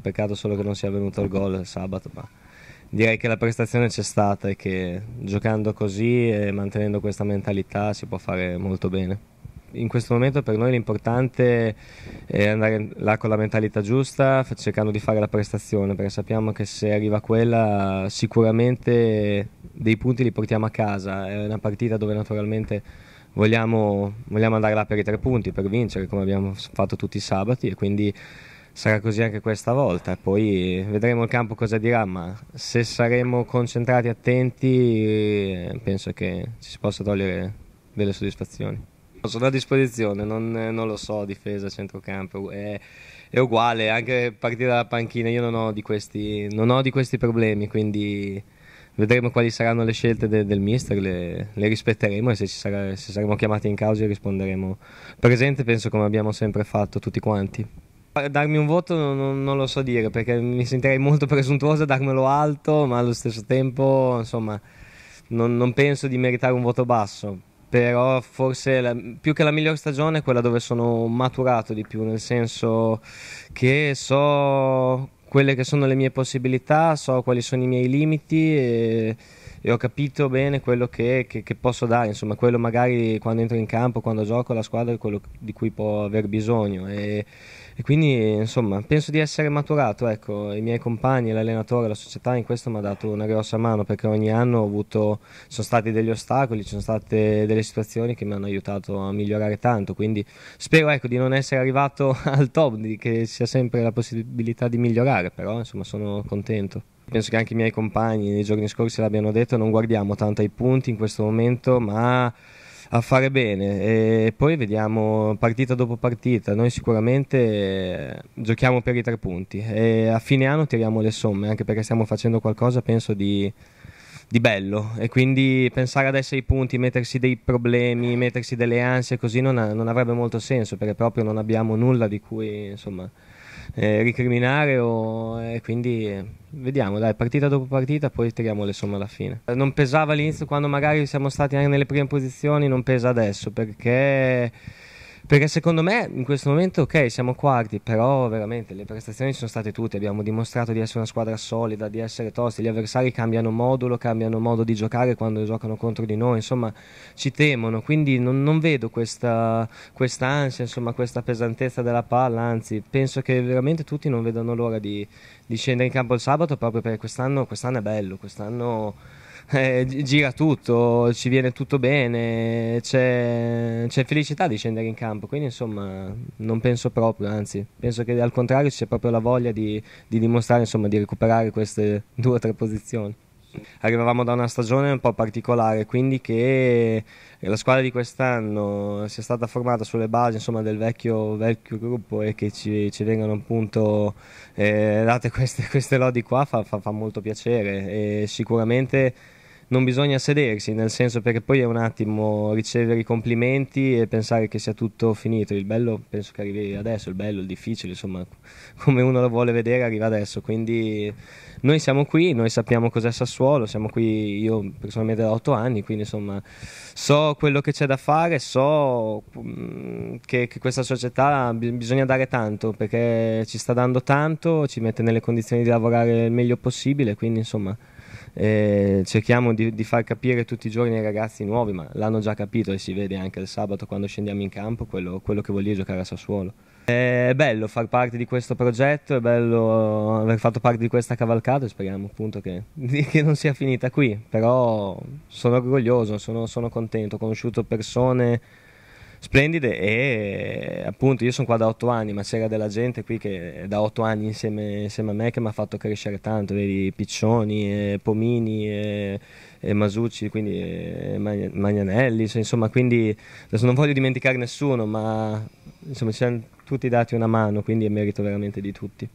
Peccato solo che non sia venuto il gol sabato, ma direi che la prestazione c'è stata e che giocando così e mantenendo questa mentalità si può fare molto bene. In questo momento per noi l'importante è andare là con la mentalità giusta, cercando di fare la prestazione, perché sappiamo che se arriva quella sicuramente dei punti li portiamo a casa. È una partita dove naturalmente vogliamo, vogliamo andare là per i tre punti, per vincere, come abbiamo fatto tutti i sabati e quindi sarà così anche questa volta. Poi vedremo il campo cosa dirà, ma se saremo concentrati e attenti eh, penso che ci si possa togliere delle soddisfazioni. Sono a disposizione, non, eh, non lo so, difesa, centrocampo, è, è, uguale, anche partire dalla panchina io non ho di questi, ho di questi problemi, quindi vedremo quali saranno le scelte de, del mister, le, le, rispetteremo e se, sarà, se saremo chiamati in causa risponderemo presente, penso come abbiamo sempre fatto tutti quanti. Darmi un voto non, non, lo so dire perché mi sentirei molto presuntuoso a darmelo alto, ma allo stesso tempo, insomma, non, non penso di meritare un voto basso. Però forse la, più che la miglior stagione è quella dove sono maturato di più, nel senso che so quelle che sono le mie possibilità, so quali sono i miei limiti e e ho capito bene quello che, che, che, posso dare, insomma, quello magari quando entro in campo, quando gioco, la squadra è quello di cui può aver bisogno. E, e quindi, insomma, penso di essere maturato. Ecco, i miei compagni, l'allenatore, la società in questo mi ha dato una grossa mano perché ogni anno avuto, sono stati degli ostacoli, ci sono state delle situazioni che mi hanno aiutato a migliorare tanto. Quindi spero ecco, di non essere arrivato al top, di che sia sempre la possibilità di migliorare, però insomma sono contento penso che anche i miei compagni nei giorni scorsi l'abbiano detto, non guardiamo tanto ai punti in questo momento, ma a fare bene e poi vediamo partita dopo partita. Noi sicuramente eh, giochiamo per i tre punti e a fine anno tiriamo le somme, anche perché stiamo facendo qualcosa, penso, di, di bello e quindi pensare adesso ai punti, mettersi dei problemi, mettersi delle ansie, così non, ha, non avrebbe molto senso perché proprio non abbiamo nulla di cui, insomma eh, ricriminare o, eh, quindi eh, vediamo dai partita dopo partita poi tiriamo le somme alla fine non pesava all'inizio quando magari siamo stati anche nelle prime posizioni non pesa adesso perché perché secondo me in questo momento, ok, siamo quarti, però veramente le prestazioni ci sono state tutte. Abbiamo dimostrato di essere una squadra solida, di essere tosti. Gli avversari cambiano modulo, cambiano modo di giocare quando giocano contro di noi. Insomma, ci temono. Quindi non, non vedo questa, questa ansia, insomma, questa pesantezza della palla. Anzi, penso che veramente tutti non vedano l'ora di, di scendere in campo il sabato proprio perché quest'anno, quest'anno è bello. Quest'anno eh, gira tutto, ci viene tutto bene, c'è, c'è, felicità di scendere in campo, quindi insomma non penso proprio, anzi penso che al contrario ci sia proprio la voglia di, di dimostrare insomma, di recuperare queste due o tre posizioni. Arrivavamo da una stagione un po' particolare, quindi che eh, la squadra di quest'anno sia stata formata sulle basi insomma, del vecchio, vecchio, gruppo e che ci, ci vengano appunto eh, date queste, queste, lodi qua fa, fa, fa molto piacere e sicuramente non bisogna sedersi, nel senso perché poi è un attimo ricevere i complimenti e pensare che sia tutto finito. Il bello penso che arrivi adesso, il bello, il difficile, insomma, come uno lo vuole vedere arriva adesso. Quindi noi siamo qui, noi sappiamo cos'è Sassuolo, siamo qui io personalmente da otto anni, quindi insomma so quello che c'è da fare, so mm, che, che questa società bisogna dare tanto perché ci sta dando tanto, ci mette nelle condizioni di lavorare il meglio possibile, quindi insomma eh, cerchiamo di, di, far capire tutti i giorni ai ragazzi nuovi, ma l'hanno già capito e si vede anche il sabato quando scendiamo in campo quello, quello che vuol dire giocare a Sassuolo. È bello far parte di questo progetto, è bello aver fatto parte di questa cavalcata e speriamo appunto che, che, non sia finita qui, però sono orgoglioso, sono, sono contento, ho conosciuto persone splendide e appunto io sono qua da otto anni, ma c'era della gente qui che da otto anni insieme, insieme a me che mi ha fatto crescere tanto, vedi Piccioni, eh, Pomini, eh, eh, Masucci, quindi eh, Magnanelli, cioè, insomma quindi adesso non voglio dimenticare nessuno, ma insomma ci hanno tutti dati una mano, quindi è merito veramente di tutti.